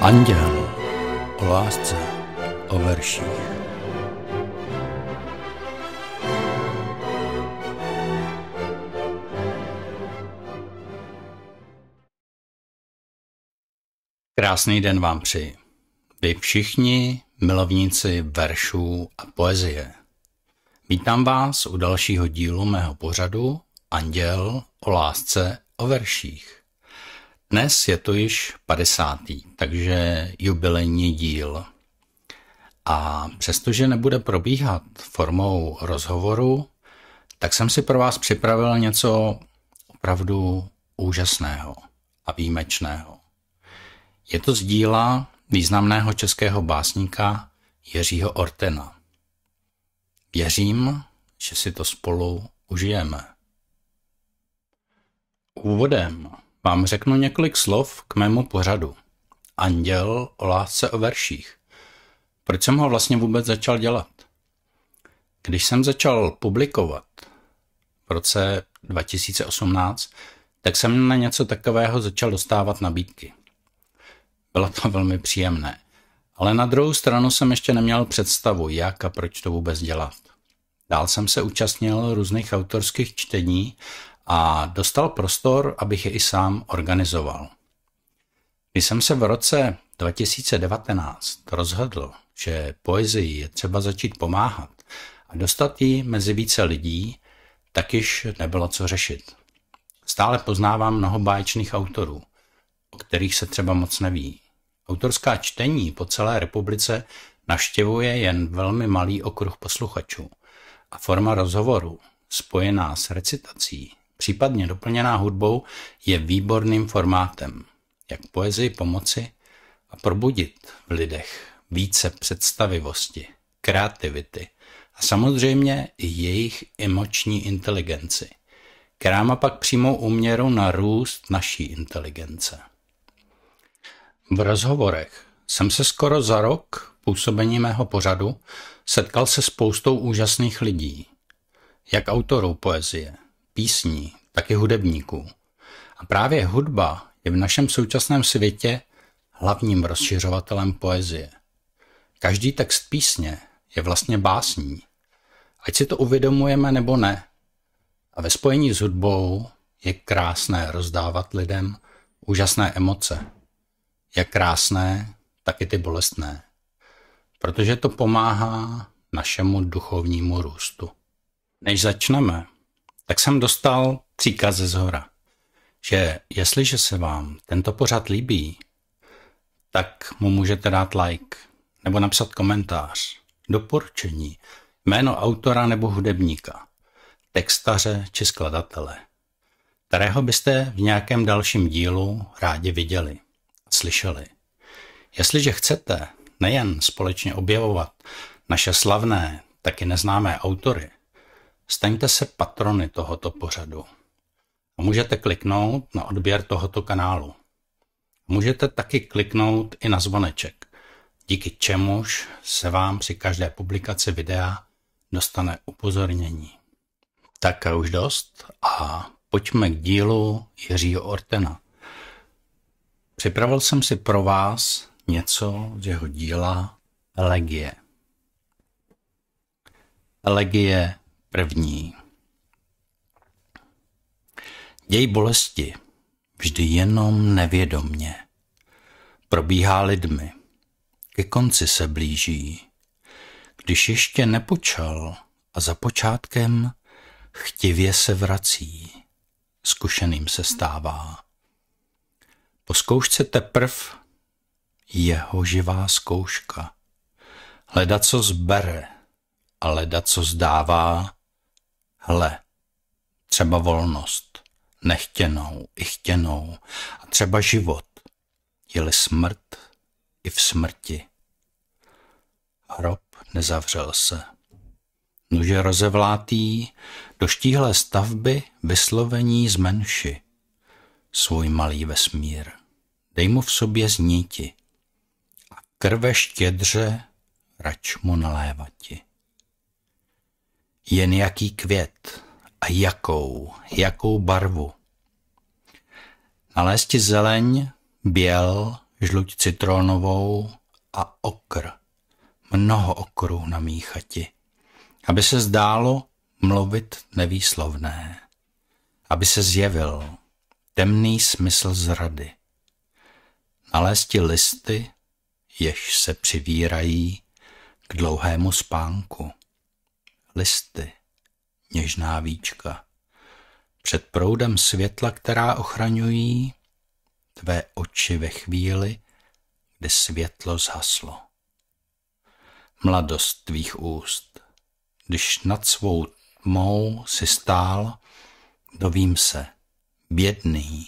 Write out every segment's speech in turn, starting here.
Anděl o lásce, o verších. Krásný den vám přeji. Vy všichni milovníci veršů a poezie. Vítám vás u dalšího dílu mého pořadu Anděl o lásce o verších. Dnes je to již 50. takže jubilejní díl. A přestože nebude probíhat formou rozhovoru, tak jsem si pro vás připravil něco opravdu úžasného a výjimečného. Je to z díla významného českého básníka Jiřího Ortena – Věřím, že si to spolu užijeme. Úvodem vám řeknu několik slov k mému pořadu. Anděl o lásce o verších. Proč jsem ho vlastně vůbec začal dělat? Když jsem začal publikovat v roce 2018, tak jsem na něco takového začal dostávat nabídky. Bylo to velmi příjemné, ale na druhou stranu jsem ještě neměl představu, jak a proč to vůbec dělat. Dál jsem se účastnil různých autorských čtení a dostal prostor, abych je i sám organizoval. Když jsem se v roce 2019 rozhodl, že poezii je třeba začít pomáhat a dostat ji mezi více lidí, tak již nebylo co řešit. Stále poznávám mnoho báječných autorů, o kterých se třeba moc neví. Autorská čtení po celé republice naštěvuje jen velmi malý okruh posluchačů a forma rozhovoru, spojená s recitací, případně doplněná hudbou, je výborným formátem, jak poezii pomoci a probudit v lidech více představivosti, kreativity a samozřejmě i jejich emoční inteligenci, která má pak přímou úměru na růst naší inteligence. V rozhovorech jsem se skoro za rok působení mého pořadu Setkal se spoustou úžasných lidí, jak autorů poezie, písní, tak i hudebníků. A právě hudba je v našem současném světě hlavním rozšiřovatelem poezie. Každý text písně je vlastně básní. Ať si to uvědomujeme nebo ne. A ve spojení s hudbou je krásné rozdávat lidem úžasné emoce. Jak krásné, tak i ty bolestné protože to pomáhá našemu duchovnímu růstu. Než začneme, tak jsem dostal příkaz ze zhora, že jestliže se vám tento pořad líbí, tak mu můžete dát like nebo napsat komentář, doporučení, jméno autora nebo hudebníka, textaře či skladatele, kterého byste v nějakém dalším dílu rádi viděli a slyšeli. Jestliže chcete, nejen společně objevovat naše slavné, taky neznámé autory, staňte se patrony tohoto pořadu. A můžete kliknout na odběr tohoto kanálu. Můžete taky kliknout i na zvoneček, díky čemuž se vám při každé publikaci videa dostane upozornění. Tak a už dost a pojďme k dílu Jiřího Ortena. Připravil jsem si pro vás něco z jeho díla Elegie. Elegie první. Děj bolesti vždy jenom nevědomně. Probíhá lidmi. Ke konci se blíží. Když ještě nepočal a za počátkem chtivě se vrací. Zkušeným se stává. Po zkoušce teprv jeho živá zkouška. Hleda, co zbere, a hleda, co zdává, hle, třeba volnost, nechtěnou i chtěnou, a třeba život, je smrt i v smrti. Hrob nezavřel se. Nuže rozevlátý, do štíhlé stavby vyslovení zmenši svůj malý vesmír. Dej mu v sobě zníti krve štědře, rač mu nalévati. Jen jaký květ a jakou, jakou barvu. Nalézti zeleň, běl, žluť citronovou a okr. Mnoho okrů míchati, Aby se zdálo mluvit nevýslovné. Aby se zjevil temný smysl zrady. Nalézti listy, jež se přivírají k dlouhému spánku. Listy, něžná víčka, před proudem světla, která ochraňují tvé oči ve chvíli, kdy světlo zhaslo. Mladost tvých úst, když nad svou tmou si stál, dovím se, bědný,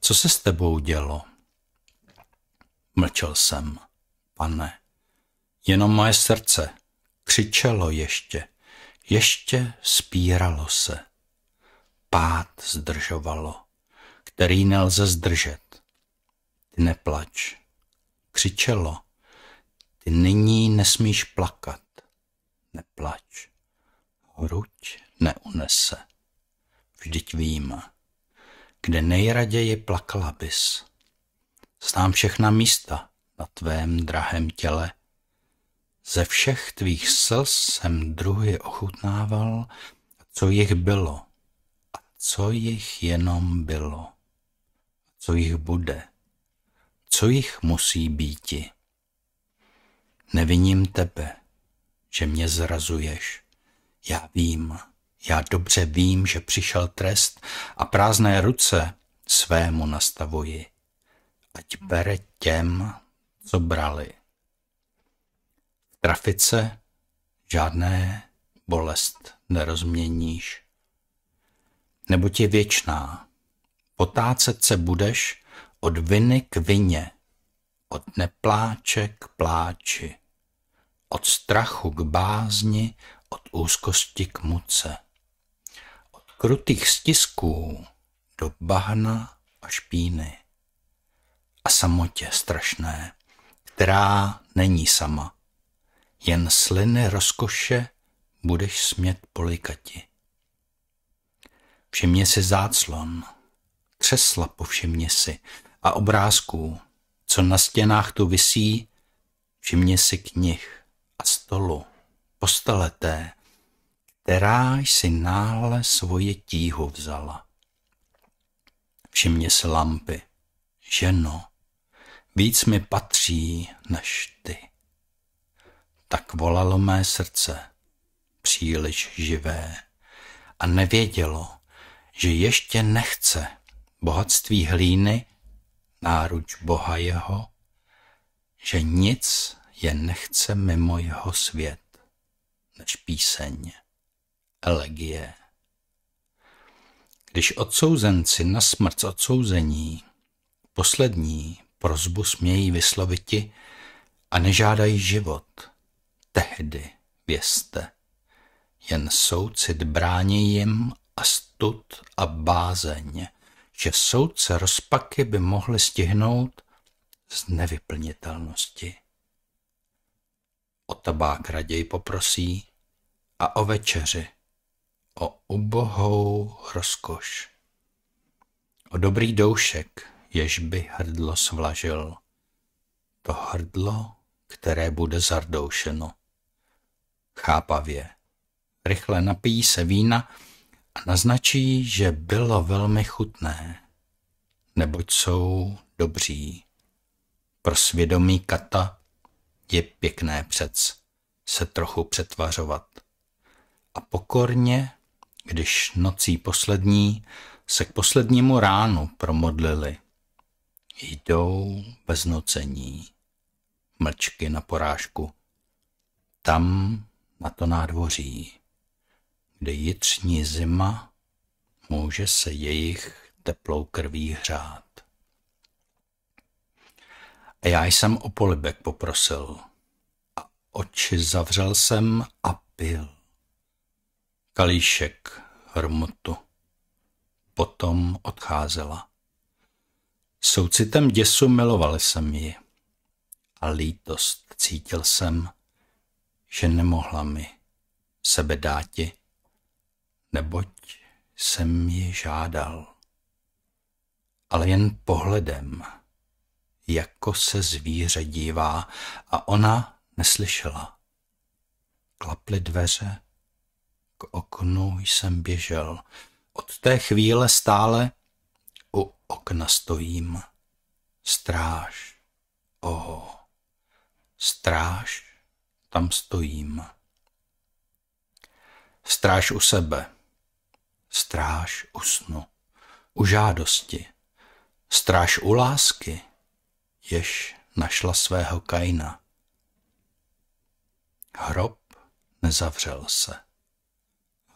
co se s tebou dělo? Mlčel jsem pane. Jenom moje srdce křičelo ještě, ještě spíralo se. Pád zdržovalo, který nelze zdržet. Ty neplač. Křičelo, ty nyní nesmíš plakat. Neplač. Hruď neunese. Vždyť vím, kde nejraději plakala bys. Znám všechna místa, na tvém drahém těle. Ze všech tvých slz jsem druhy ochutnával, co jich bylo a co jich jenom bylo, co jich bude, co jich musí býti. Neviním tebe, že mě zrazuješ. Já vím, já dobře vím, že přišel trest a prázdné ruce svému nastavuji. Ať bere těm, co brali. V trafice žádné bolest nerozměníš. Nebo ti věčná. Potácet se budeš od viny k vině, od nepláče k pláči, od strachu k bázni, od úzkosti k muce, od krutých stisků do bahna a špíny a samotě strašné která není sama. Jen sliny rozkoše budeš smět polikati. Všimně si záclon, po povšimně si a obrázků, co na stěnách tu visí, všimně si knih a stolu, postaleté, která si náhle svoje tíhu vzala. Všimně si lampy, ženo, víc mi patří než ty. Tak volalo mé srdce, příliš živé, a nevědělo, že ještě nechce bohatství hlíny, náruč Boha jeho, že nic je nechce mimo jeho svět, než píseň, elegie. Když odsouzenci na smrt odsouzení, poslední Prozbu smějí vysloviti a nežádají život. Tehdy vězte. Jen soucit brání jim a stud a bázeň, že soudce rozpaky by mohly stihnout z nevyplnitelnosti. O tabák raději poprosí a o večeři, o ubohou rozkoš, o dobrý doušek, jež by hrdlo svlažil. To hrdlo, které bude zardoušeno. Chápavě. Rychle napijí se vína a naznačí, že bylo velmi chutné, neboť jsou dobří. Pro svědomí kata je pěkné přec se trochu přetvařovat. A pokorně, když nocí poslední, se k poslednímu ránu promodlili. Jdou bez nocení, mlčky na porážku. Tam na to nádvoří, kde jitřní zima může se jejich teplou krví hřát. A já jsem o polibek poprosil a oči zavřel jsem a pil. Kalíšek hrmotu. Potom odcházela. Soucitem děsu miloval jsem ji a lítost cítil jsem, že nemohla mi sebe dáti, neboť jsem ji žádal. Ale jen pohledem, jako se zvíře dívá a ona neslyšela. Klaply dveře, k oknu jsem běžel. Od té chvíle stále okna stojím, stráž, oho, stráž, tam stojím. Stráž u sebe, stráž u snu, u žádosti, stráž u lásky, jež našla svého kajna. Hrob nezavřel se.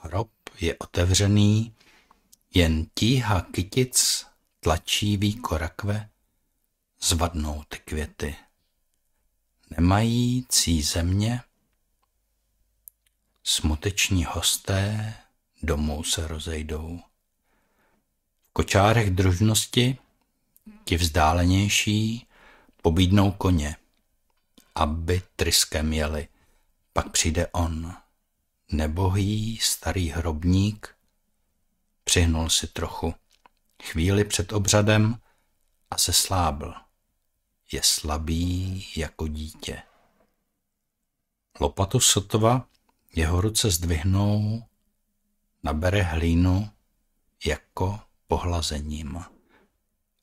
Hrob je otevřený, jen tíha kytic víko rakve, zvadnou ty květy. cí země, smuteční hosté domů se rozejdou. V kočárech družnosti ti vzdálenější pobídnou koně, aby tryskem jeli. Pak přijde on, nebohý starý hrobník, přihnul si trochu chvíli před obřadem a seslábl. Je slabý jako dítě. Lopatu sotva jeho ruce zdvihnou, nabere hlínu jako pohlazením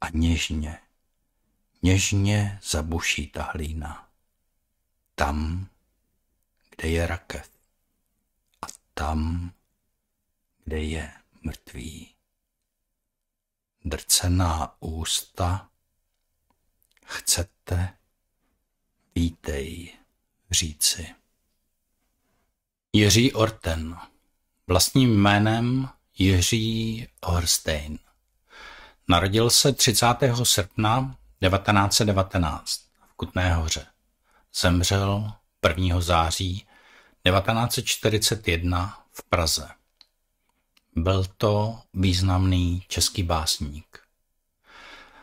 a něžně, něžně zabuší ta hlína. Tam, kde je rakev a tam, kde je mrtvý drcená ústa. Chcete, vítej, říci. Jiří Orten, vlastním jménem Jiří Orstein. Narodil se 30. srpna 1919 v Kutné hoře. Zemřel 1. září 1941 v Praze. Byl to významný český básník.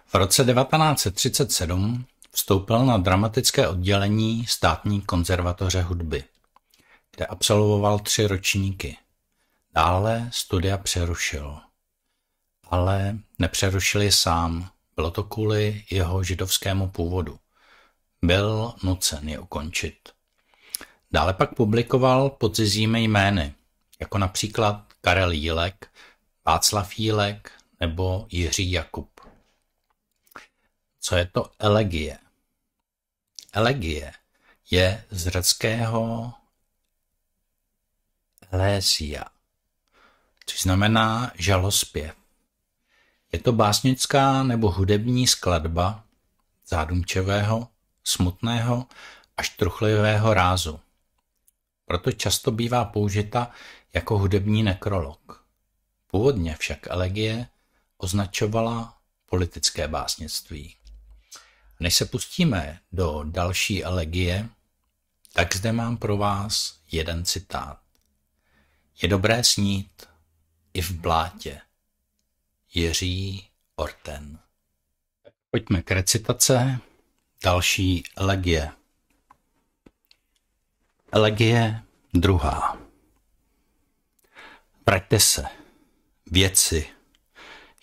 V roce 1937 vstoupil na dramatické oddělení státní konzervatoře hudby, kde absolvoval tři ročníky. Dále studia přerušil. Ale nepřerušil je sám, bylo to kvůli jeho židovskému původu. Byl nucen je ukončit. Dále pak publikoval pod cizími jmény, jako například Karel Jílek, Václav Jílek nebo Jiří Jakub. Co je to elegie? Elegie je z řeckého lésia, což znamená žalospěv. Je to básnická nebo hudební skladba zádumčevého, smutného až truchlivého rázu proto často bývá použita jako hudební nekrolog. Původně však elegie označovala politické básnictví. Než se pustíme do další elegie, tak zde mám pro vás jeden citát. Je dobré snít i v blátě. Jiří Orten. Pojďme k recitace další elegie. Elegie druhá. Vraťte se, věci,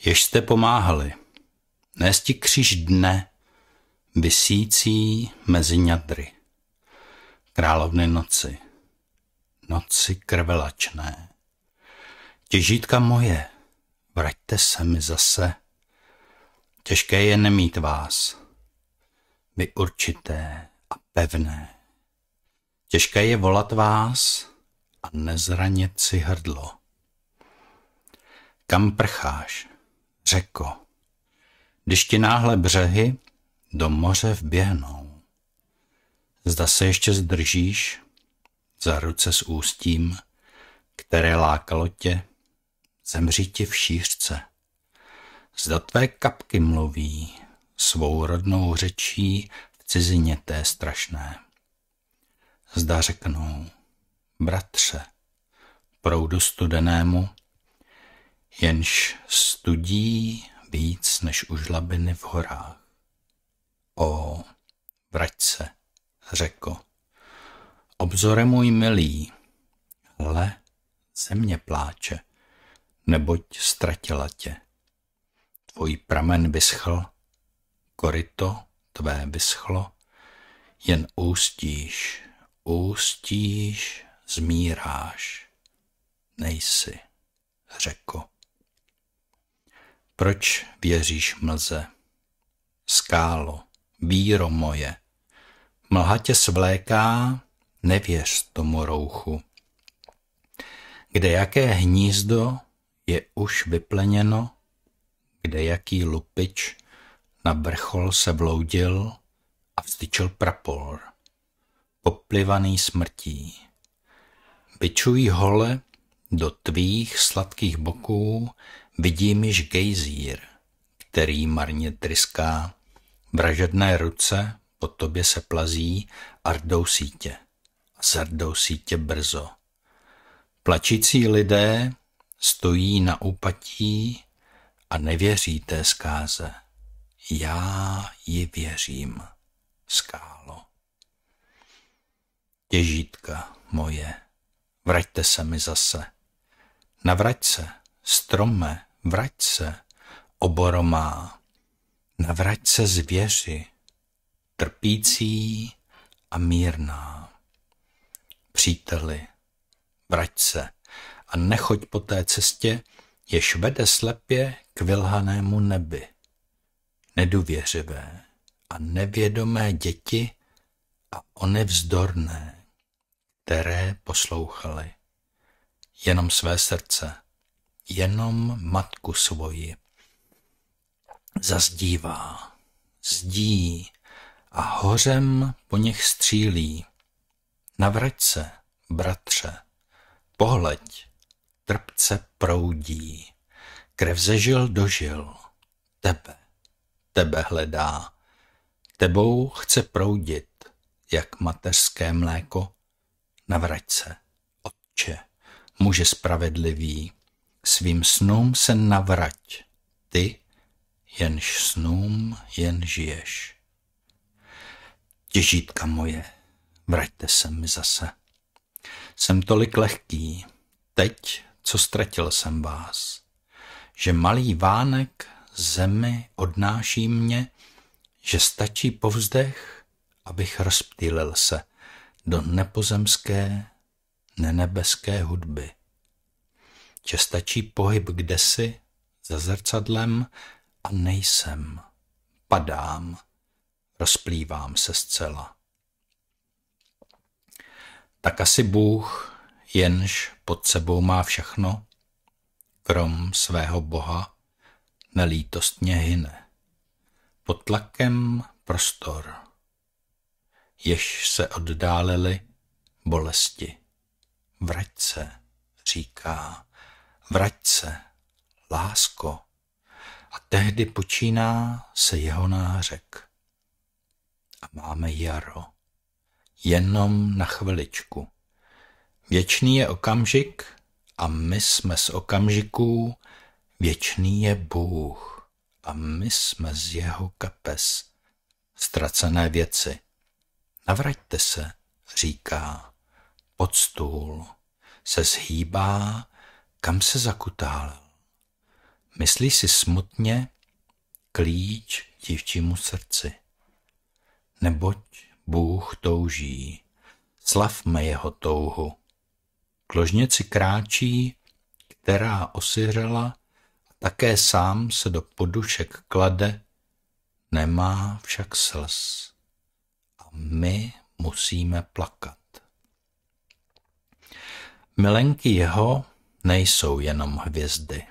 jež jste pomáhali, nesti kříž dne, vysící mezi ňadry. Královny noci, noci krvelačné. Těžítka moje, vraťte se mi zase. Těžké je nemít vás, vy určité a pevné. Těžké je volat vás a nezranit si hrdlo. Kam prcháš, řeko, když ti náhle břehy do moře vběhnou? Zda se ještě zdržíš za ruce s ústím, které lákalo tě, zemří ti v šířce. Zda tvé kapky mluví svou rodnou řečí v cizině té strašné zda řeknou, bratře, proudu studenému, jenž studí víc než už labiny v horách. O, vrať se, řekl, obzore můj milý, hle, země pláče, neboť ztratila tě. Tvůj pramen vyschl, koryto tvé vyschlo, jen ústíš Ústíš, zmíráš, nejsi, řeko. Proč věříš mlze? Skálo, víro moje, mlha tě svléká, nevěř tomu rouchu. Kde jaké hnízdo je už vypleněno, kde jaký lupič na vrchol se bloudil a vztyčil prapor oplivaný smrtí. Bičují hole do tvých sladkých boků vidím již gejzír, který marně tryská. Vražedné ruce po tobě se plazí a rdou sítě. A zardou sítě brzo. Plačící lidé stojí na úpatí a nevěří té zkáze. Já ji věřím, skálo. Těžítka moje, vraťte se mi zase. Navrať se, strome, vrať se, oboro má. Navrať se zvěři, trpící a mírná. Příteli, vrať se a nechoď po té cestě, jež vede slepě k vylhanému nebi. Neduvěřivé a nevědomé děti a vzdorné které poslouchali. Jenom své srdce, jenom matku svoji. Zazdívá, zdí a hořem po nich střílí. Navrať se, bratře, pohleď, trpce proudí, krev zežil dožil, tebe, tebe hledá, tebou chce proudit, jak mateřské mléko Navrať se, Otče, muže spravedlivý, svým snům se navrať, ty, jenž snům jen žiješ. Těžítka moje, vraťte se mi zase. Jsem tolik lehký, teď, co ztratil jsem vás, že malý vánek zemi odnáší mě, že stačí povzdech, abych rozptýlil se – do nepozemské, nenebeské hudby. Že stačí pohyb kdesi za zrcadlem a nejsem, padám, rozplývám se zcela. Tak asi Bůh, jenž pod sebou má všechno, krom svého Boha, nelítostně hyne. Pod tlakem prostor jež se oddálili bolesti. Vrať se, říká, vrať se, lásko. A tehdy počíná se jeho nářek. A máme jaro. Jenom na chviličku. Věčný je okamžik a my jsme z okamžiků, věčný je Bůh a my jsme z jeho kapes. Ztracené věci Navraťte se, říká, pod stůl, se zhýbá, kam se zakutál. Myslí si smutně klíč divčímu srdci. Neboť Bůh touží, slavme jeho touhu. Kložněci kráčí, která osyřela, a také sám se do podušek klade, nemá však slz my musíme plakat. Milenky jeho nejsou jenom hvězdy.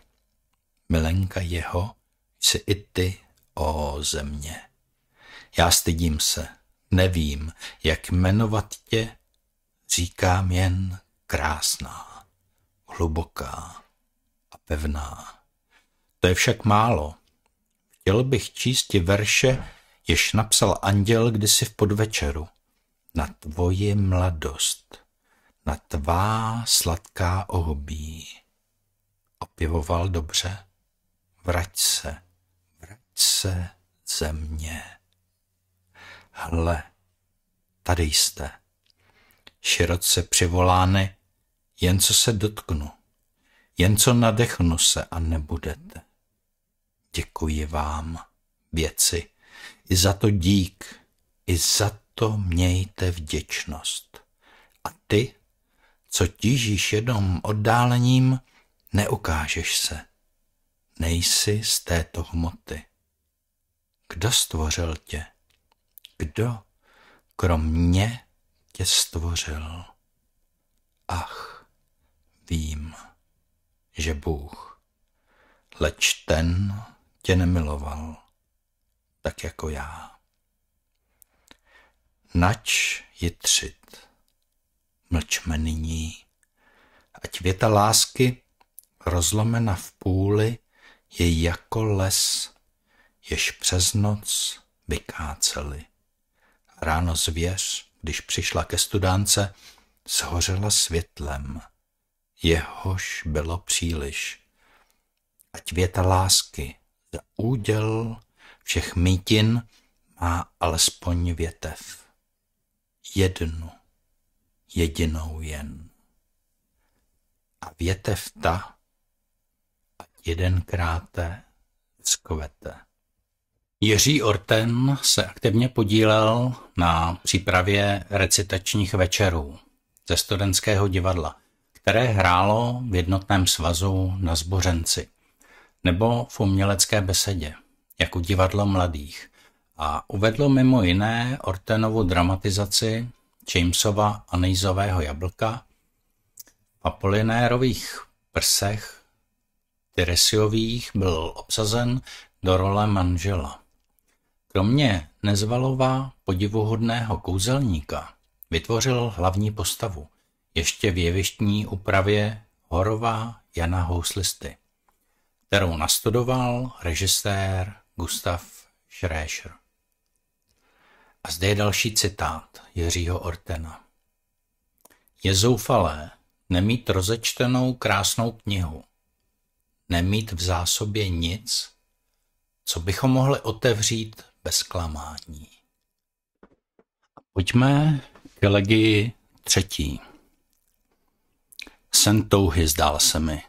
Milenka jeho jsi i ty, o země. Já stydím se, nevím, jak jmenovat tě, říkám jen krásná, hluboká a pevná. To je však málo. Chtěl bych číst ti verše, jež napsal anděl kdysi v podvečeru. Na tvoji mladost, na tvá sladká ohobí. Opivoval dobře. Vrať se, vrať se mě. Hle, tady jste. Široce přivolány, jen co se dotknu, jen co nadechnu se a nebudete. Děkuji vám, věci i za to dík, i za to mějte vděčnost. A ty, co tížíš jednom oddálením, neukážeš se. Nejsi z této hmoty. Kdo stvořil tě? Kdo kromě tě stvořil? Ach, vím, že Bůh, leč ten tě nemiloval tak jako já. Nač jitřit, mlčme nyní, ať věta lásky, rozlomena v půli, je jako les, jež přes noc vykáceli. Ráno zvěř, když přišla ke studánce, shořela světlem. Jehož bylo příliš. Ať věta lásky za úděl všech mítin má alespoň větev. Jednu, jedinou jen. A větev ta, ať jedenkráte zkvete. Jiří Orten se aktivně podílel na přípravě recitačních večerů ze studentského divadla, které hrálo v jednotném svazu na Zbořenci nebo v umělecké besedě jako divadlo mladých a uvedlo mimo jiné Ortenovu dramatizaci Jamesova nejzového jablka, Apolinérových prsech Teresiových byl obsazen do role manžela. Kromě Nezvalová podivuhodného kouzelníka vytvořil hlavní postavu, ještě v jevištní úpravě Horová Jana Houslisty, kterou nastudoval režisér Gustav Schrecher. A zde je další citát Jiřího Ortena. Je zoufalé nemít rozečtenou krásnou knihu, nemít v zásobě nic, co bychom mohli otevřít bez klamání. pojďme k legii třetí. Jsem touhy, zdál se mi,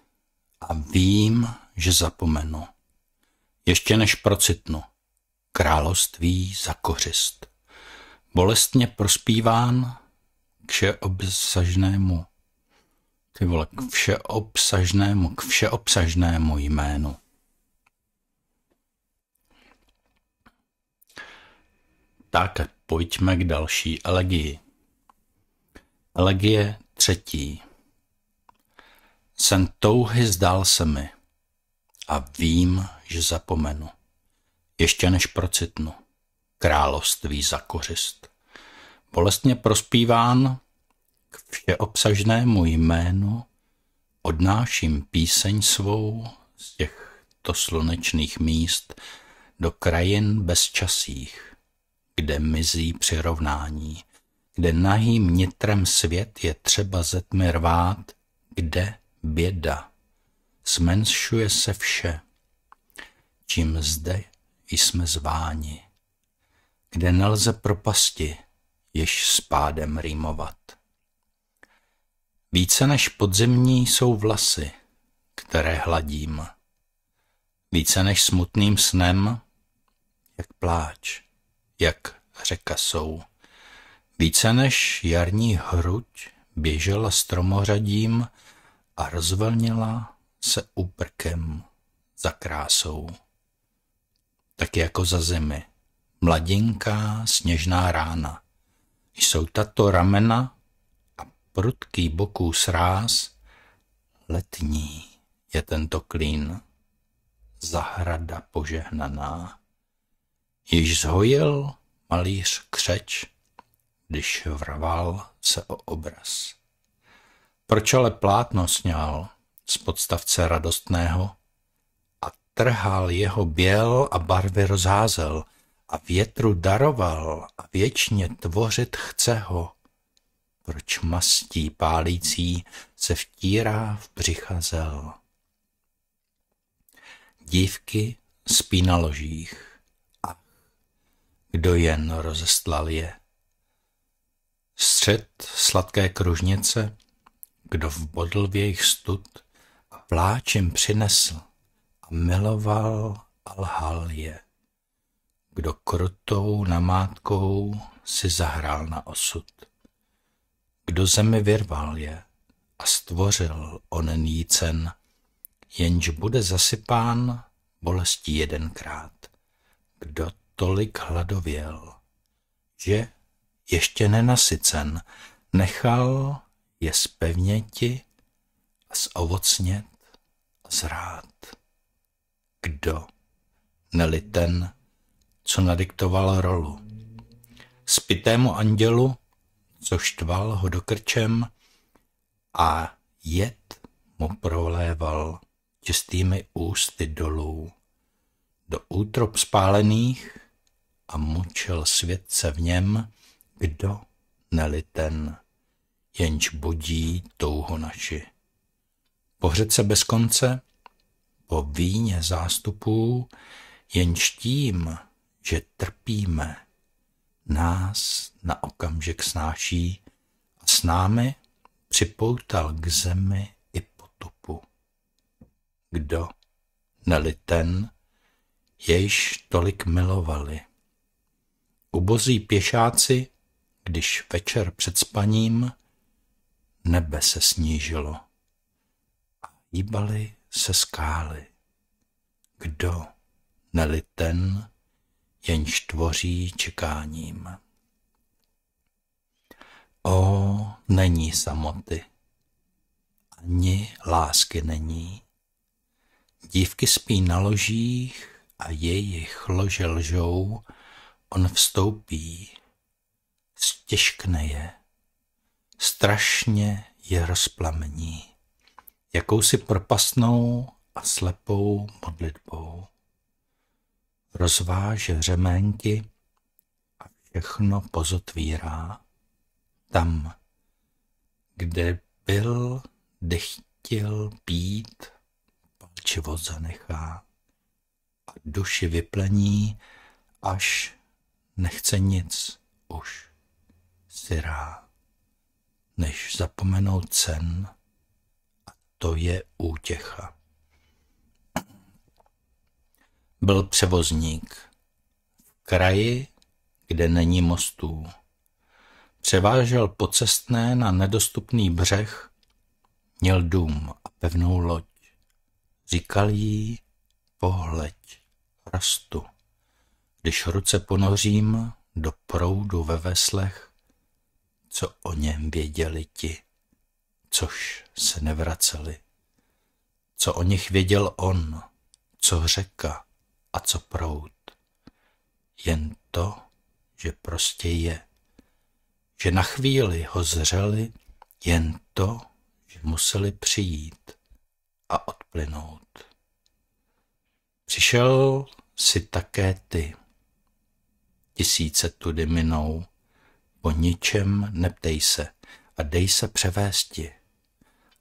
a vím, že zapomenu ještě než procitnu. Království za kořist. Bolestně prospíván k všeobsažnému, ty vole, k všeobsažnému, k všeobsažnému jménu. Tak pojďme k další elegii. Elegie třetí. Sen touhy zdál se mi a vím, že zapomenu. Ještě než procitnu. Království za kořist. Bolestně prospíván k všeobsažnému jménu odnáším píseň svou z těchto slunečných míst do krajin bezčasích, kde mizí přirovnání, kde nahým nitrem svět je třeba zetmi rvát, kde běda. Zmenšuje se vše, čím zde jsme zváni, kde nelze propasti, jež s pádem rýmovat. Více než podzemní jsou vlasy, které hladím. Více než smutným snem, jak pláč, jak řeka jsou. Více než jarní hruď běžela stromořadím a rozvlnila se úprkem za krásou tak jako za zemi. Mladinká sněžná rána. Jsou tato ramena a prudký boků sráz letní je tento klín. Zahrada požehnaná. Již zhojil malíř křeč, když vrval se o obraz. Proč ale plátno sněl z podstavce radostného, trhal jeho běl a barvy rozházel a větru daroval a věčně tvořit chce ho. Proč mastí pálící se vtírá v břicha Dívky spí na ložích. A kdo jen rozestlal je? Střed sladké kružnice, kdo vbodl v jejich stud a pláčem přinesl a miloval a lhal je. Kdo krutou namátkou si zahrál na osud. Kdo zemi vyrval je a stvořil onen jí jenž bude zasypán bolestí jedenkrát. Kdo tolik hladověl, že ještě nenasycen, nechal je spevněti a zovocnět a zrát kdo, neli ten, co nadiktoval rolu. Spitému andělu, co štval ho do krčem a jed mu proléval čistými ústy dolů do útrop spálených a mučil světce v něm, kdo neli ten, jenž budí touho naši. Pohřet se bez konce, o víně zástupů, jenž tím, že trpíme, nás na okamžik snáší a s námi připoutal k zemi i potopu. Kdo, neli ten, jejž tolik milovali. Ubozí pěšáci, když večer před spaním nebe se snížilo a hýbali se skály. Kdo, neli ten, jenž tvoří čekáním. O, není samoty, ani lásky není. Dívky spí na ložích a jejich lože lžou, on vstoupí, stěžkne je, strašně je rozplamení jakousi propastnou a slepou modlitbou. Rozváže řeménky a všechno pozotvírá tam, kde byl, kde chtěl pít, palčivo zanechá a duši vyplení, až nechce nic už syrá, než zapomenout cen to je útěcha. Byl převozník v kraji, kde není mostů. Převážel pocestné na nedostupný břeh, měl dům a pevnou loď. Říkal jí pohleď rastu. Když ruce ponořím do proudu ve veslech, co o něm věděli ti což se nevraceli. Co o nich věděl on, co řeka a co prout. Jen to, že prostě je. Že na chvíli ho zřeli, jen to, že museli přijít a odplynout. Přišel si také ty. Tisíce tudy minou, o ničem neptej se a dej se převésti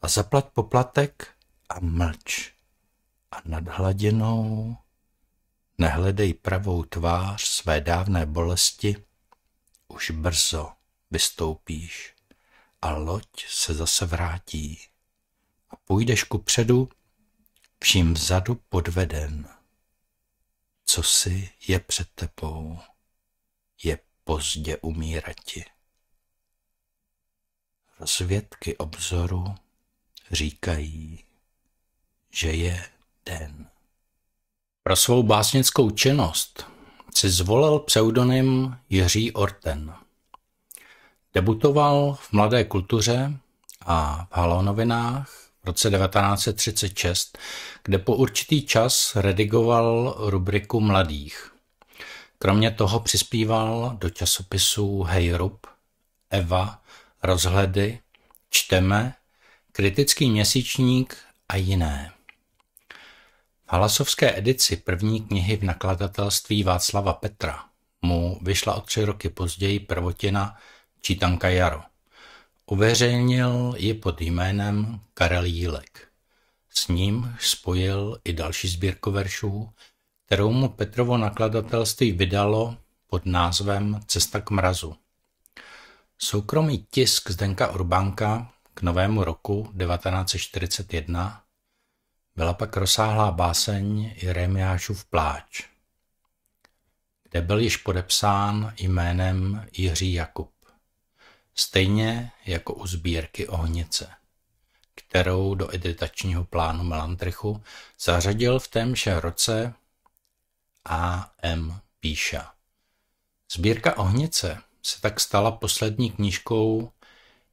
a zaplať poplatek a mlč. A nad hladinou nehledej pravou tvář své dávné bolesti, už brzo vystoupíš a loď se zase vrátí. A půjdeš ku předu, vším vzadu podveden. Co si je před tebou, je pozdě umírati. Rozvědky obzoru říkají, že je den. Pro svou básnickou činnost si zvolil pseudonym Jiří Orten. Debutoval v Mladé kultuře a v Halonovinách v roce 1936, kde po určitý čas redigoval rubriku Mladých. Kromě toho přispíval do časopisů Hejrup, Eva, Rozhledy, Čteme Kritický měsíčník a jiné. V halasovské edici první knihy v nakladatelství Václava Petra mu vyšla o tři roky později prvotina Čítanka Jaro. Uveřejnil ji pod jménem Karel Jílek. S ním spojil i další sbírku veršů, kterou mu Petrovo nakladatelství vydalo pod názvem Cesta k mrazu. Soukromý tisk Zdenka Urbánka k novému roku 1941 byla pak rozsáhlá báseň Jeremiášův pláč, kde byl již podepsán jménem Jiří Jakub, stejně jako u sbírky Ohnice, kterou do editačního plánu Melantrichu zařadil v témže roce A. M. Píša. Sbírka Ohnice se tak stala poslední knížkou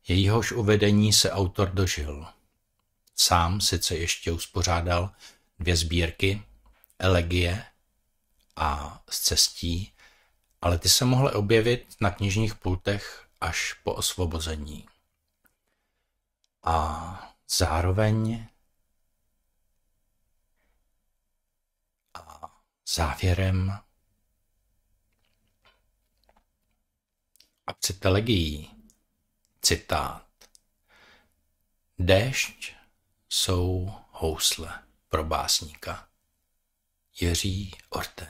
Jejíhož uvedení se autor dožil. Sám sice ještě uspořádal dvě sbírky, elegie a z cestí, ale ty se mohly objevit na knižních pultech až po osvobození. A zároveň a závěrem a před telegií Citát. Déšť jsou housle pro básníka. Jiří Orten.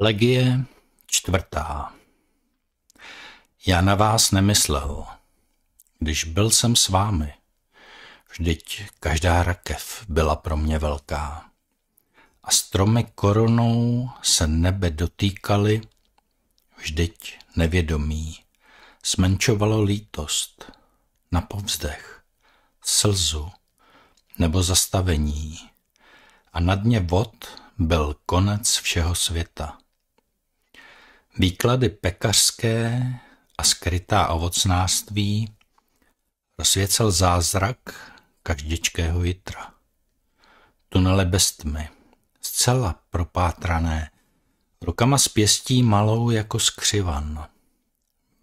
Legie čtvrtá. Já na vás nemyslel, když byl jsem s vámi. Vždyť každá rakev byla pro mě velká. A stromy korunou se nebe dotýkaly, vždyť nevědomí zmenšovalo lítost, na povzdech, slzu nebo zastavení a na dně vod byl konec všeho světa. Výklady pekařské a skrytá ovocnáství rozsvěcel zázrak každičkého jitra. Tunele bez tmy, zcela propátrané, rukama s pěstí malou jako skřivan –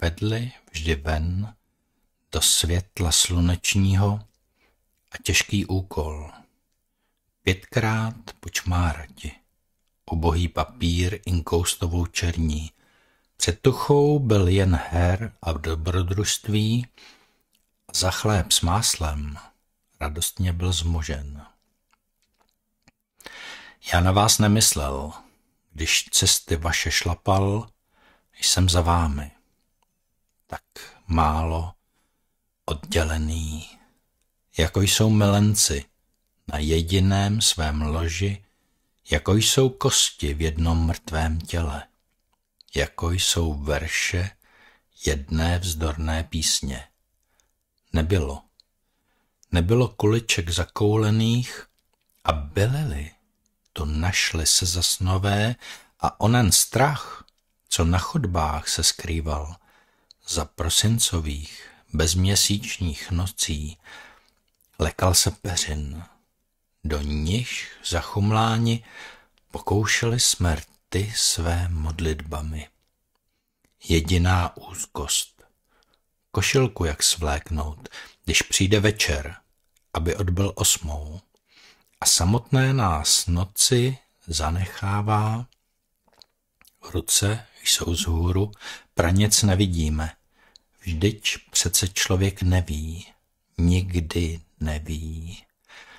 vedly vždy ven do světla slunečního a těžký úkol. Pětkrát počmárati, obohý papír inkoustovou černí. Před tuchou byl jen her a dobrodružství a za chléb s máslem radostně byl zmožen. Já na vás nemyslel, když cesty vaše šlapal, jsem za vámi tak málo oddělený, jako jsou melenci na jediném svém loži, jako jsou kosti v jednom mrtvém těle, jako jsou verše jedné vzdorné písně. Nebylo. Nebylo kuliček zakoulených a byli to našli se zasnové a onen strach, co na chodbách se skrýval, za prosincových bezměsíčních nocí lekal se peřin. Do nich zachumláni pokoušeli smrti své modlitbami. Jediná úzkost. Košilku jak svléknout, když přijde večer, aby odbyl osmou. A samotné nás noci zanechává. Ruce jsou z hůru, pranic nevidíme – Vždyť přece člověk neví, nikdy neví.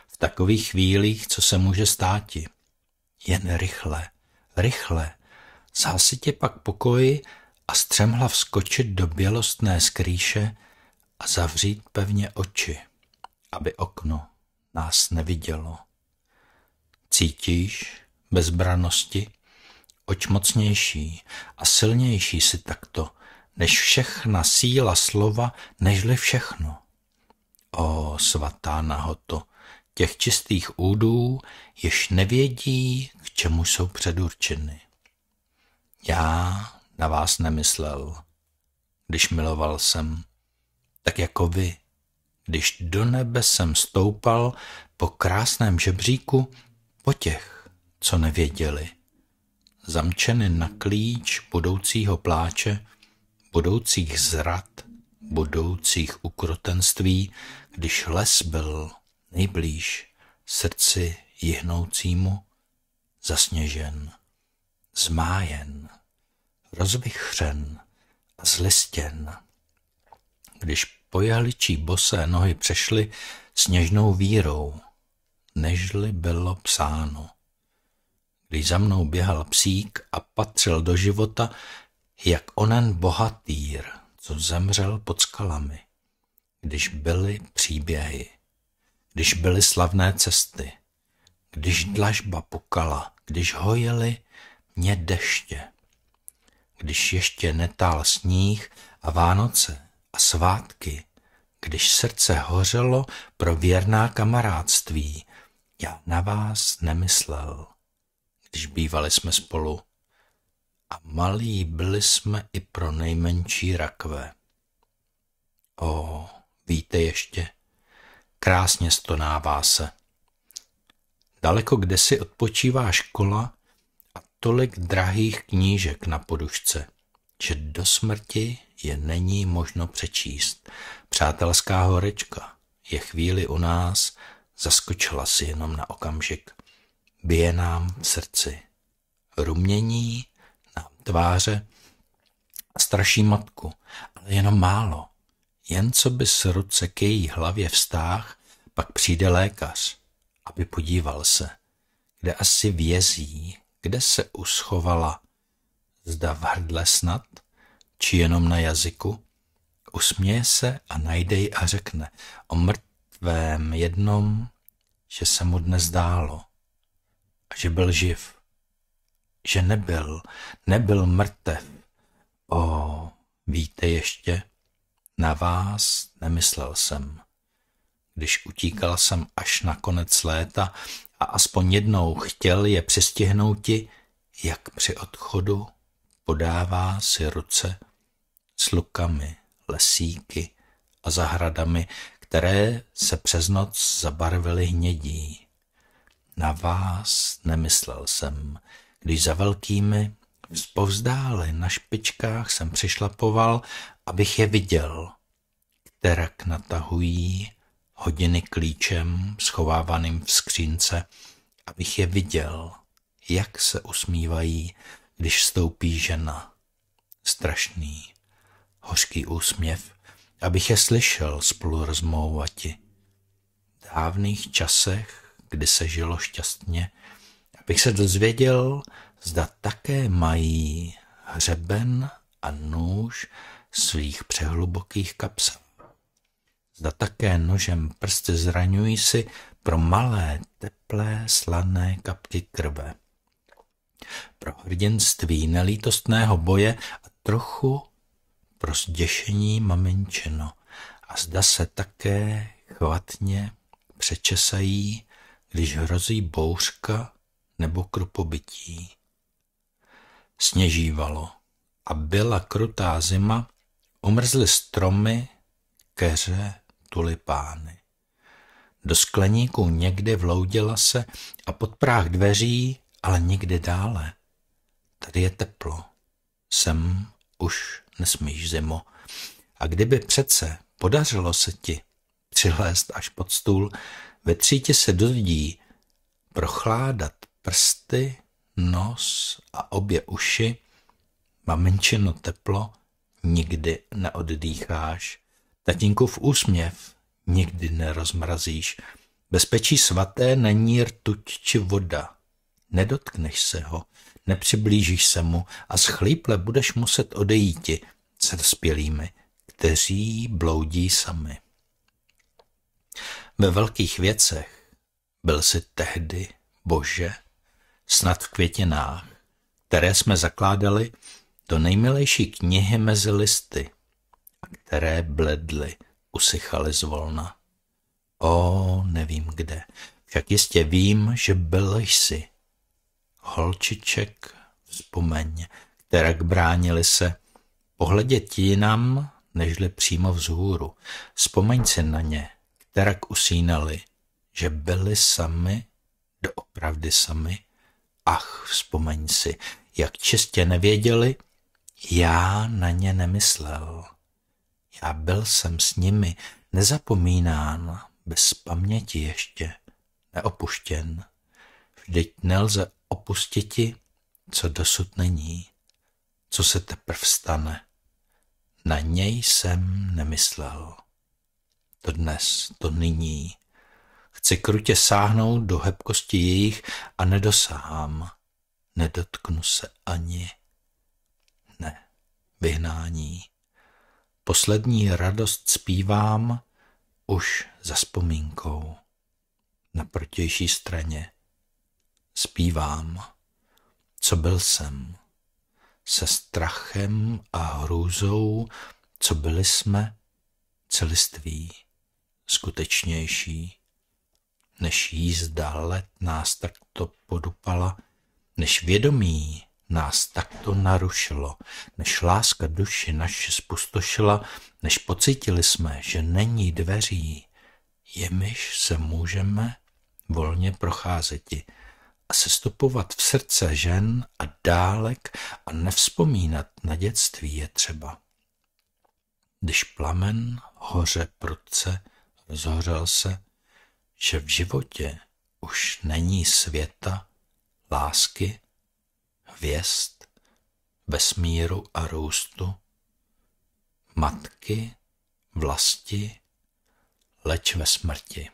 V takových chvílích, co se může státi. Jen rychle, rychle, tě pak pokoji a střemhla vskočit do bělostné skrýše a zavřít pevně oči, aby okno nás nevidělo. Cítíš bezbranosti? Oč mocnější a silnější si takto – než všechna síla slova, nežli všechno. O svatá nahoto, těch čistých údů, jež nevědí, k čemu jsou předurčeny. Já na vás nemyslel, když miloval jsem, tak jako vy, když do nebe jsem stoupal po krásném žebříku po těch, co nevěděli. Zamčeny na klíč budoucího pláče, budoucích zrad, budoucích ukrotenství, když les byl nejblíž srdci jihnoucímu, zasněžen, zmájen, rozvychřen a zlistěn. Když pojaličí bosé nohy přešly sněžnou vírou, nežli bylo psáno. Když za mnou běhal psík a patřil do života, jak onen bohatýr, co zemřel pod skalami, když byly příběhy, když byly slavné cesty, když dlažba pukala, když hojeli mě deště, když ještě netál sníh a Vánoce a svátky, když srdce hořelo pro věrná kamarádství, já na vás nemyslel, když bývali jsme spolu a malí byli jsme i pro nejmenší rakve. O, víte ještě, krásně stonává se. Daleko kde si odpočívá škola a tolik drahých knížek na podušce, že do smrti je není možno přečíst. Přátelská horečka je chvíli u nás, zaskočila si jenom na okamžik. Bije nám v srdci. Rumění tváře straší matku, ale jenom málo. Jen co by s ruce k její hlavě vztáh, pak přijde lékař, aby podíval se, kde asi vězí, kde se uschovala. Zda v hrdle snad, či jenom na jazyku? Usměje se a najde ji a řekne o mrtvém jednom, že se mu dnes dálo a že byl živ že nebyl, nebyl mrtev. O, víte ještě, na vás nemyslel jsem. Když utíkal jsem až na konec léta a aspoň jednou chtěl je přistihnout jak při odchodu podává si ruce s lukami, lesíky a zahradami, které se přes noc zabarvily hnědí. Na vás nemyslel jsem, když za velkými, vzpovzdále na špičkách jsem přišlapoval, abych je viděl. Kterak natahují hodiny klíčem schovávaným v skřínce, abych je viděl, jak se usmívají, když stoupí žena. Strašný, hořký úsměv, abych je slyšel spolu rozmouvati. V dávných časech, kdy se žilo šťastně, bych se dozvěděl, zda také mají hřeben a nůž svých přehlubokých kapsa. Zda také nožem prsty zraňují si pro malé, teplé, slané kapky krve. Pro hrdinství nelítostného boje a trochu pro zděšení maminčino. A zda se také chvatně přečesají, když hrozí bouřka nebo kropobytí. Sněžívalo a byla krutá zima, umrzly stromy, keře, tulipány. Do skleníku někdy vloudila se a pod práh dveří, ale nikdy dále. Tady je teplo. Sem už nesmíš zimo. A kdyby přece podařilo se ti přilézt až pod stůl, třítě se do prochládat prsty, nos a obě uši, maminčino teplo nikdy neoddýcháš, tatínkův úsměv nikdy nerozmrazíš, bezpečí svaté není rtuť či voda, nedotkneš se ho, nepřiblížíš se mu a schlíple budeš muset odejít, se dospělými, kteří bloudí sami. Ve velkých věcech byl si tehdy, Bože, snad v květinách, které jsme zakládali do nejmilejší knihy mezi listy, a které bledly, usychaly zvolna. O, nevím kde, však jistě vím, že byl jsi. Holčiček, vzpomeň, kterak bránili se, pohledět jinam, nežli přímo vzhůru. Vzpomeň si na ně, kterak usínali, že byli sami, doopravdy sami, Ach, vzpomeň si, jak čistě nevěděli, já na ně nemyslel. Já byl jsem s nimi nezapomínán, bez paměti ještě, neopuštěn. Vždyť nelze opustiti, co dosud není, co se teprv stane. Na něj jsem nemyslel. To dnes, to nyní, Chci krutě sáhnout do hebkosti jejich a nedosáhám. Nedotknu se ani. Ne, vyhnání. Poslední radost zpívám už za vzpomínkou. Na protější straně zpívám, co byl jsem, se strachem a hrůzou, co byli jsme celiství, skutečnější než jízda let nás takto podupala, než vědomí nás takto narušilo, než láska duši naše spustošila, než pocítili jsme, že není dveří, jimiž se můžeme volně procházeti a sestupovat v srdce žen a dálek a nevzpomínat na dětství je třeba. Když plamen hoře prudce rozhořel se, že v životě už není světa, lásky, hvězd, vesmíru a růstu, matky, vlasti, leč ve smrti.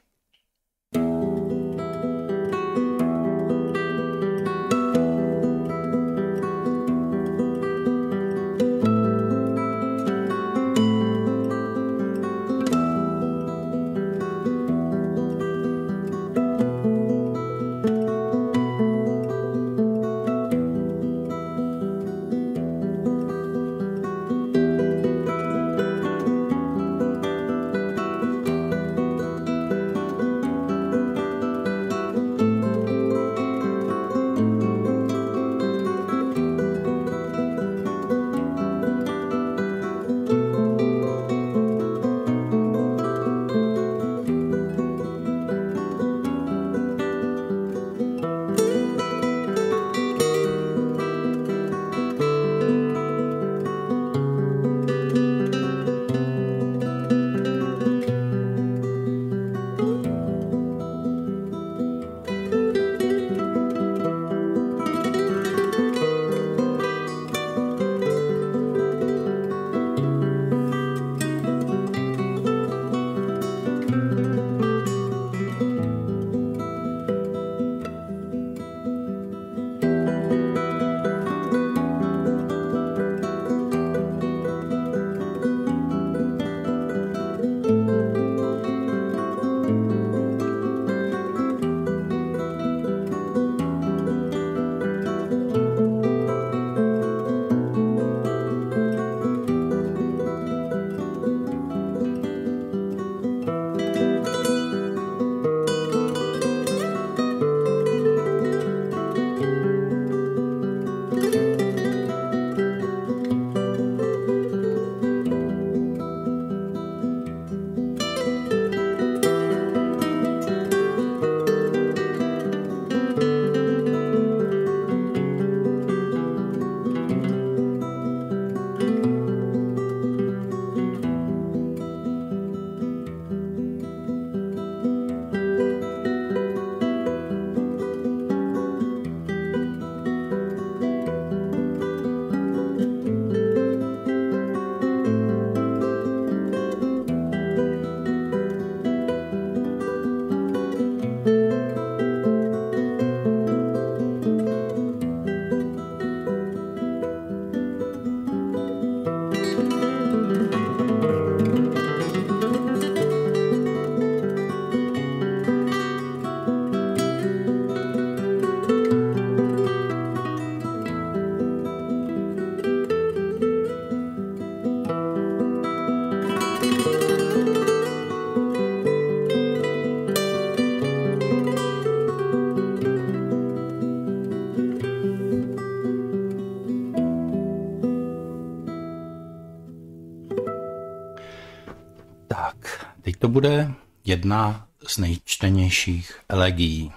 bude jedna z nejčtenějších elegií.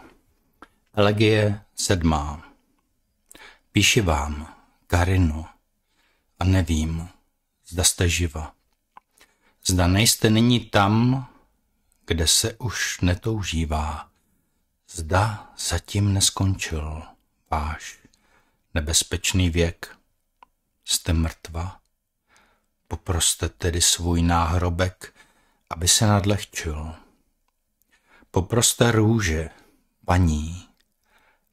Elegie sedmá. Píši vám, Karino, a nevím, zda jste živa. Zda nejste nyní tam, kde se už netoužívá. Zda zatím neskončil váš nebezpečný věk. Jste mrtva? Poproste tedy svůj náhrobek, aby se nadlehčil. Poproste růže, paní,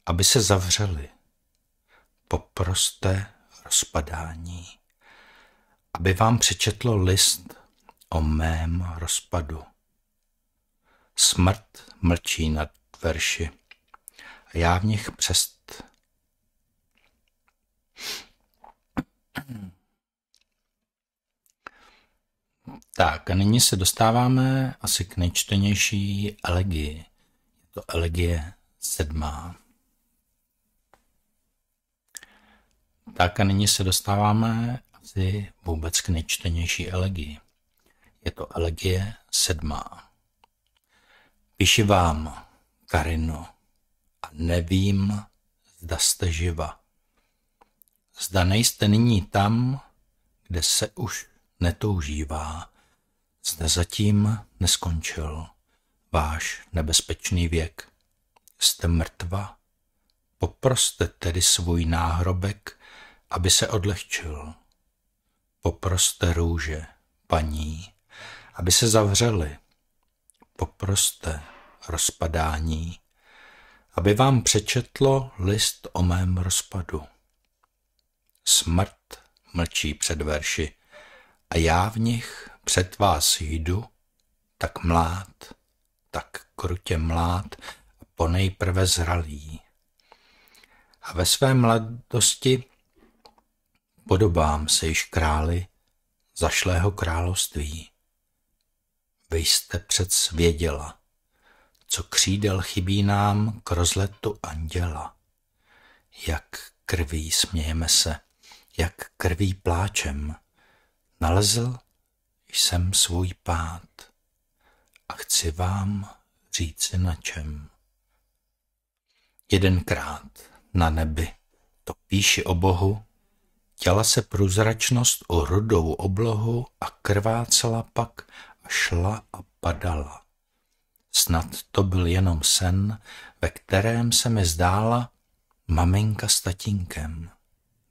aby se zavřely. Poproste rozpadání, aby vám přečetlo list o mém rozpadu. Smrt mlčí nad verši a já v nich přest. Mm-hmm. Tak a nyní se dostáváme asi k nejčtenější elegii. Je to elegie sedmá. Tak a nyní se dostáváme asi vůbec k nejčtenější elegii. Je to elegie sedmá. Píši vám, Karino, a nevím, zda jste živa. Zda nejste nyní tam, kde se už netoužívá zde zatím neskončil váš nebezpečný věk. Jste mrtva? Poproste tedy svůj náhrobek, aby se odlehčil. Poproste růže, paní, aby se zavřely. Poproste rozpadání, aby vám přečetlo list o mém rozpadu. Smrt mlčí před verši a já v nich před vás jdu, tak mlád, tak krutě mlád a ponejprve zralý. A ve své mladosti podobám se již králi zašlého království. Vy jste svěděla, co křídel chybí nám k rozletu anděla. Jak krví smějeme se, jak krví pláčem. Nalezl jsem svůj pád a chci vám říci na čem. Jedenkrát na nebi to píši o Bohu, těla se průzračnost o rudou oblohu a krvácela pak a šla a padala. Snad to byl jenom sen, ve kterém se mi zdála maminka s tatínkem,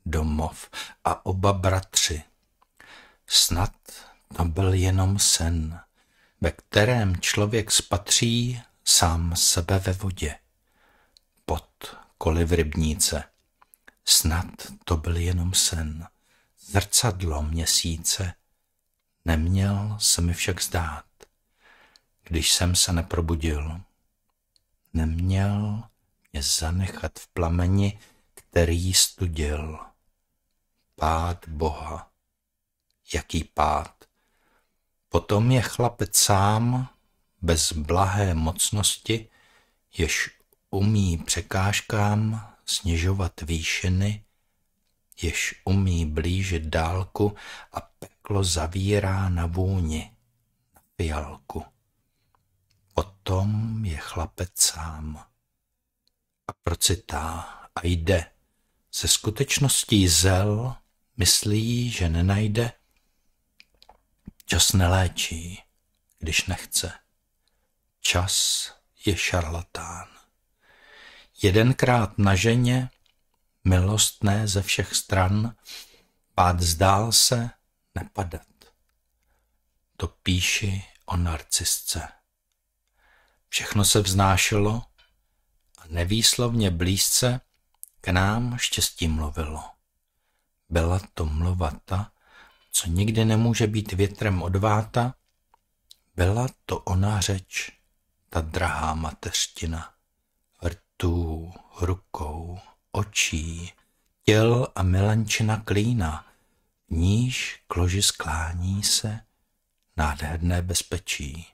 domov a oba bratři. Snad to no byl jenom sen, ve kterém člověk spatří sám sebe ve vodě, pod koli v rybníce. Snad to byl jenom sen, zrcadlo měsíce. Neměl se mi však zdát, když jsem se neprobudil. Neměl mě zanechat v plameni, který studil. Pád Boha. Jaký pád? Potom je chlapec sám, bez blahé mocnosti, jež umí překážkám snižovat výšiny, jež umí blížit dálku a peklo zavírá na vůni, na pialku. Potom je chlapec sám a procitá a jde. Se skutečností zel myslí, že nenajde, Čas neléčí, když nechce. Čas je šarlatán. Jedenkrát na ženě, milostné ze všech stran, pád zdál se nepadat. To píši o narcisce. Všechno se vznášelo a nevýslovně blízce k nám štěstí mluvilo. Byla to mlova ta, co nikdy nemůže být větrem odváta, byla to ona řeč, ta drahá mateřtina, rtů, rukou, očí, těl a milančina klína, níž kloži sklání se nádherné bezpečí.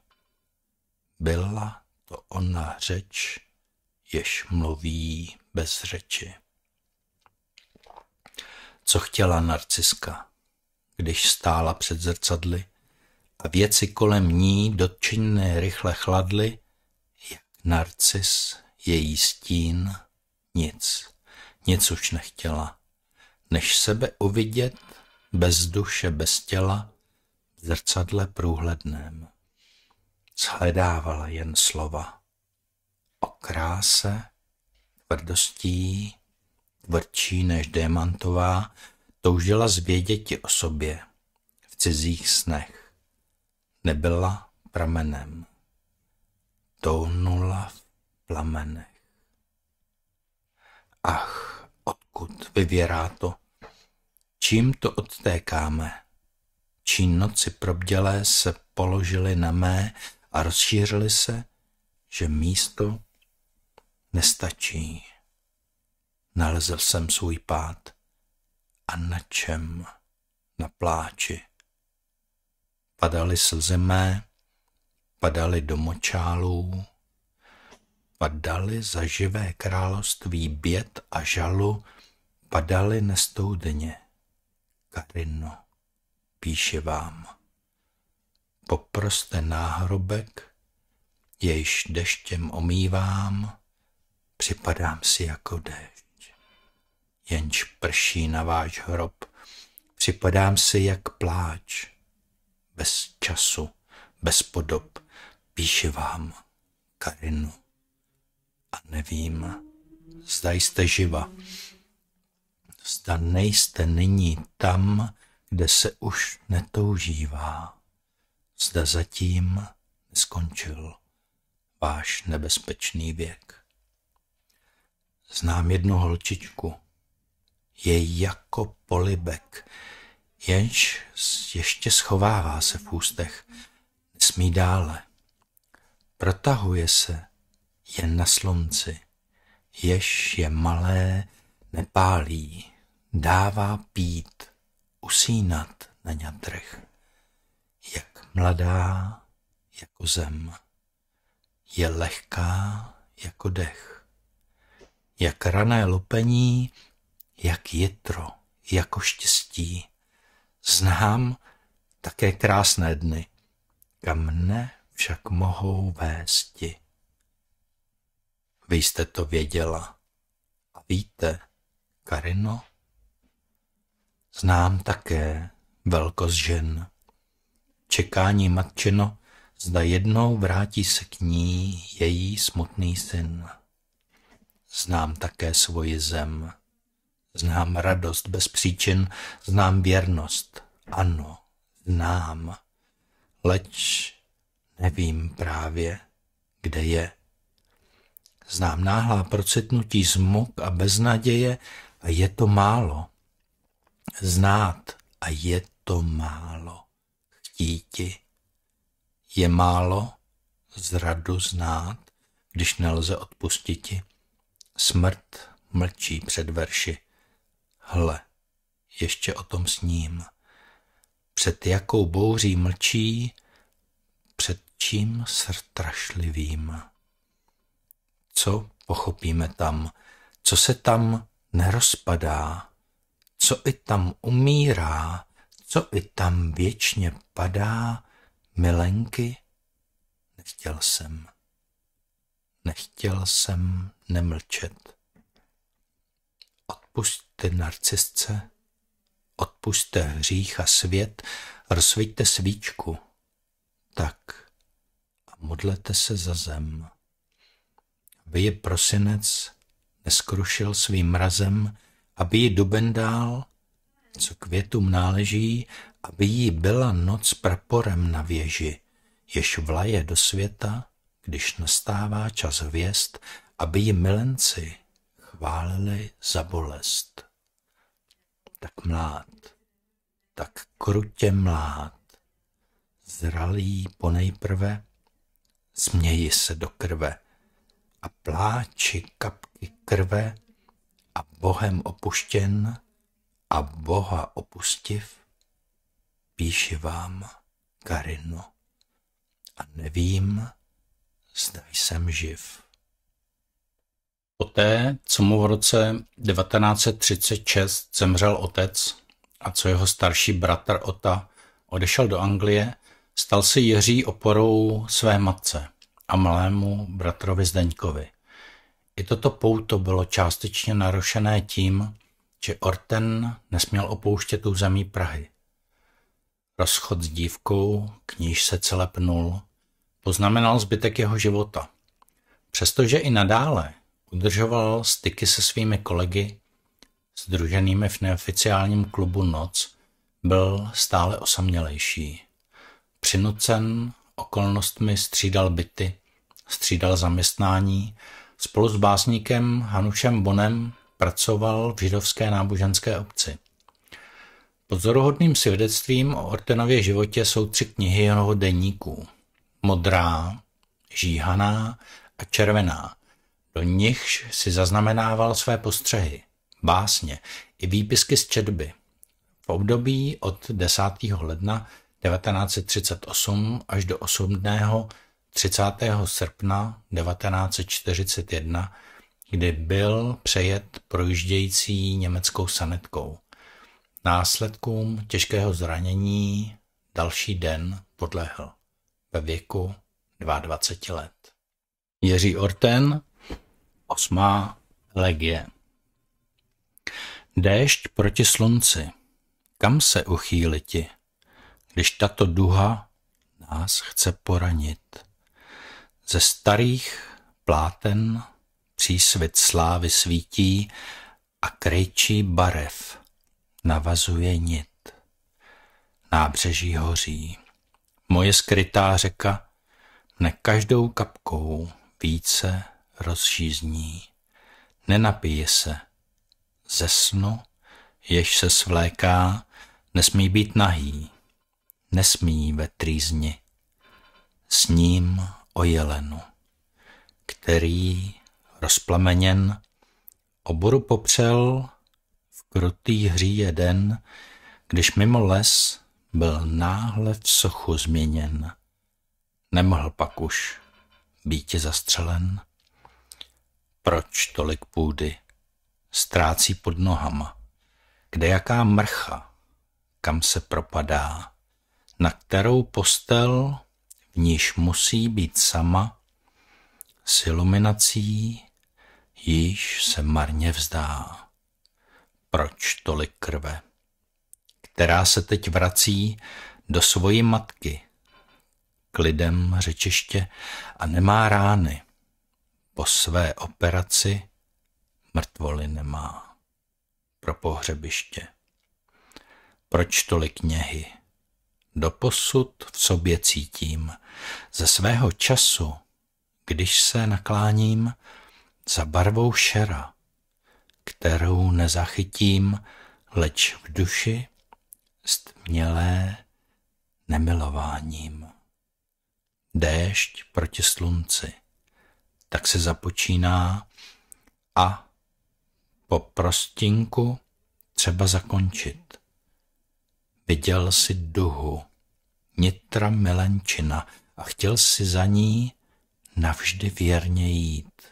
Byla to ona řeč, jež mluví bez řeči. Co chtěla narciska? když stála před zrcadly a věci kolem ní dotčinné rychle chladly, jak narcis, její stín, nic, nic už nechtěla, než sebe uvidět bez duše, bez těla, v zrcadle průhledném. Shledávala jen slova o kráse, tvrdostí, tvrdší než diamantová. Toužila zvěděti o sobě v cizích snech. Nebyla pramenem. Tounula v plamenech. Ach, odkud vyvěrá to? Čím to odtékáme? Čí noci probdělé se položily na mé a rozšířily se, že místo nestačí. Nalezl jsem svůj pád a na čem? Na pláči. Padaly slzy mé, padaly do močálů, padaly za živé království bět a žalu, padaly nestoudně. Karino, píše vám. Poproste náhrobek, jejž deštěm omývám, připadám si jako déšť jenž prší na váš hrob. Připadám si jak pláč, bez času, bez podob, píši vám, Karinu. A nevím, zda jste živa, zda nejste nyní tam, kde se už netoužívá, zda zatím neskončil váš nebezpečný věk. Znám jednu holčičku, je jako polibek, jenž ještě schovává se v ústech, nesmí dále. Protahuje se jen na slunci, jež je malé, nepálí, dává pít, usínat na ňadrech. Jak mladá, jako zem, je lehká jako dech. Jak rané lopení jak jitro, jako štěstí. Znám také krásné dny, kam mne však mohou vésti. Vy jste to věděla. A víte, Karino? Znám také velkost žen. Čekání matčino, zda jednou vrátí se k ní její smutný syn. Znám také svoji zem Znám radost bez příčin, znám věrnost. Ano, znám. Leč nevím právě, kde je. Znám náhlá procitnutí zmuk a beznaděje a je to málo. Znát a je to málo. Chtíti. Je málo zradu znát, když nelze odpustiti. Smrt mlčí před verši. Hle, ještě o tom sním. Před jakou bouří mlčí, před čím srtrašlivým? Co pochopíme tam, co se tam nerozpadá, co i tam umírá, co i tam věčně padá, milenky, nechtěl jsem. Nechtěl jsem nemlčet. Odpust ty narcisce, odpuste hřích a svět, rozsviťte svíčku. Tak a modlete se za zem. Aby je prosinec neskrušil svým mrazem, aby ji duben dál, co květům náleží, aby jí byla noc praporem na věži, jež vlaje do světa, když nastává čas hvězd, aby ji milenci chválili za bolest. Tak mlád, tak krutě mlád, zralý ponejprve, směji se do krve a pláči kapky krve a Bohem opuštěn a Boha opustiv, píši vám Karino a nevím, zda jsem živ. Poté, co mu v roce 1936 zemřel otec a co jeho starší bratr Ota odešel do Anglie, stal se Jiří oporou své matce a malému bratrovi Zdeňkovi. I toto pouto bylo částečně narušené tím, že Orten nesměl opouštět území Prahy. Rozchod s dívkou, k níž se celepnul, poznamenal zbytek jeho života. Přestože i nadále Udržoval styky se svými kolegy, združenými v neoficiálním klubu Noc, byl stále osamělejší. Přinucen okolnostmi střídal byty, střídal zaměstnání, spolu s básníkem Hanušem Bonem pracoval v židovské náboženské obci. Pozoruhodným svědectvím o Ortenově životě jsou tři knihy jeho denníků. Modrá, žíhaná a červená, do nichž si zaznamenával své postřehy, básně i výpisky z četby. V období od 10. ledna 1938 až do 8. 30. srpna 1941, kdy byl přejet projíždějící německou sanetkou. Následkům těžkého zranění další den podlehl ve věku 22 let. Jiří Orten Osmá legie. Déšť proti slunci. Kam se uchýliti, když tato duha nás chce poranit? Ze starých pláten přísvit slávy svítí a krejčí barev navazuje nit. Nábřeží hoří. Moje skrytá řeka ne každou kapkou více rozžízní. Nenapije se. Ze snu, jež se svléká, nesmí být nahý. Nesmí ve trýzni. S ním o jelenu, který, rozplameněn, oboru popřel v krutý hří jeden, když mimo les byl náhle v sochu změněn. Nemohl pak už být zastřelen. Proč tolik půdy? Ztrácí pod nohama. Kde jaká mrcha? Kam se propadá? Na kterou postel, v níž musí být sama, s iluminací již se marně vzdá. Proč tolik krve? Která se teď vrací do svoji matky, k lidem řečiště a nemá rány po své operaci mrtvoly nemá pro pohřebiště. Proč tolik něhy? Doposud v sobě cítím ze svého času, když se nakláním za barvou šera, kterou nezachytím, leč v duši stmělé nemilováním. Déšť proti slunci tak se započíná a po prostinku třeba zakončit. Viděl si duhu, nitra melančina a chtěl si za ní navždy věrně jít.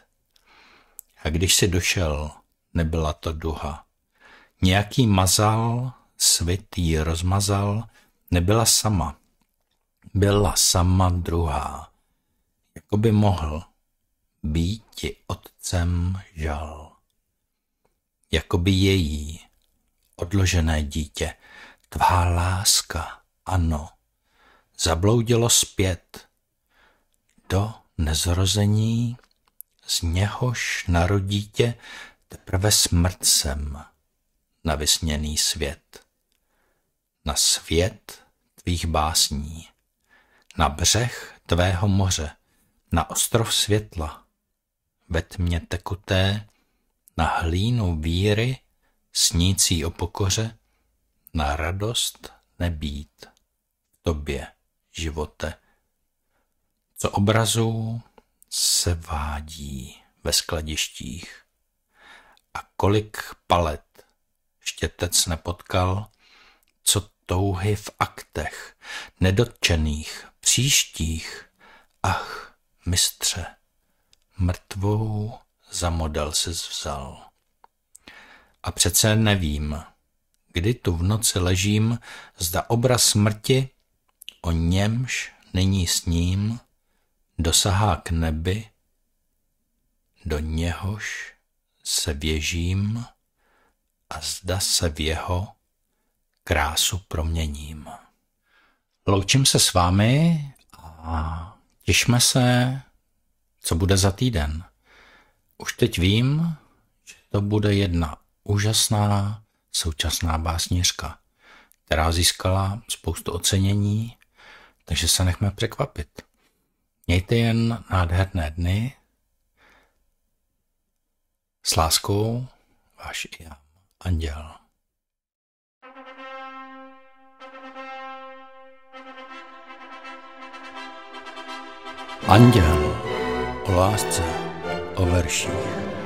A když si došel, nebyla to duha. Nějaký mazal, svit ji rozmazal, nebyla sama. Byla sama druhá. Jakoby mohl býti otcem žal. Jakoby její, odložené dítě, tvá láska, ano, zabloudilo zpět do nezrození, z něhož tě teprve smrtcem na vysněný svět, na svět tvých básní, na břeh tvého moře, na ostrov světla, ve tmě tekuté, na hlínu víry, snící o pokoře, na radost nebýt v tobě, živote. Co obrazů se vádí ve skladištích a kolik palet štětec nepotkal, co touhy v aktech, nedotčených, příštích, ach, mistře, mrtvou za model se vzal. A přece nevím, kdy tu v noci ležím, zda obraz smrti, o němž není s ním, dosahá k nebi, do něhož se věžím a zda se v jeho krásu proměním. Loučím se s vámi a těšme se co bude za týden. Už teď vím, že to bude jedna úžasná současná básnířka, která získala spoustu ocenění, takže se nechme překvapit. Mějte jen nádherné dny. S láskou, váš já, Anděl. Anděl o lásce, o verších.